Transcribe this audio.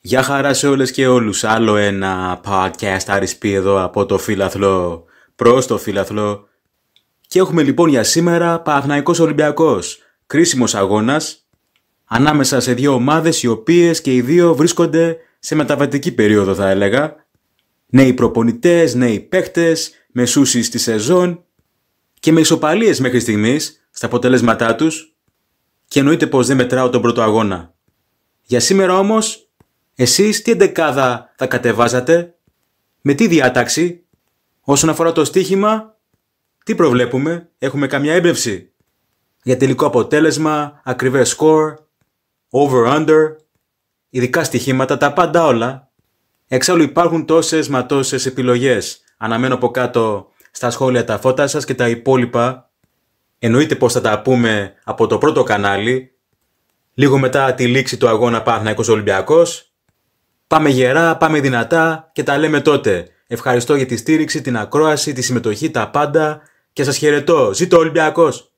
Γεια χαρά σε όλες και όλους. Άλλο ένα podcast αρισπή εδώ από το φιλαθλό προς το φιλαθλό. Και έχουμε λοιπόν για σήμερα Παναθηναϊκός Ολυμπιακός. Κρίσιμος αγώνας ανάμεσα σε δύο ομάδες οι οποίες και οι δύο βρίσκονται σε μεταβατική περίοδο θα έλεγα. Νέοι προπονητές, νέοι παίχτες, μεσούσεις στη σεζόν και με ισοπαλίες μέχρι στιγμής στα αποτελέσματά τους και εννοείται πως δεν μετράω τον πρώτο αγώνα. Για σήμερα όμως εσείς τι εντεκάδα θα κατεβάζατε, με τι διάταξη, όσον αφορά το στοίχημα, τι προβλέπουμε, έχουμε καμιά έμπνευση. Για τελικό αποτέλεσμα, ακριβές score, over-under, ειδικά στοιχήματα, τα πάντα όλα. Εξάλλου υπάρχουν τόσες μα τόσες επιλογές. Αναμένω από κάτω στα σχόλια τα φώτα σας και τα υπόλοιπα. Εννοείται πως θα τα πούμε από το πρώτο κανάλι, λίγο μετά τη λήξη του αγώνα Ολυμπιακός Πάμε γερά, πάμε δυνατά και τα λέμε τότε. Ευχαριστώ για τη στήριξη, την ακρόαση, τη συμμετοχή, τα πάντα και σας χαιρετώ. Ζήτω Ολυμπιακός!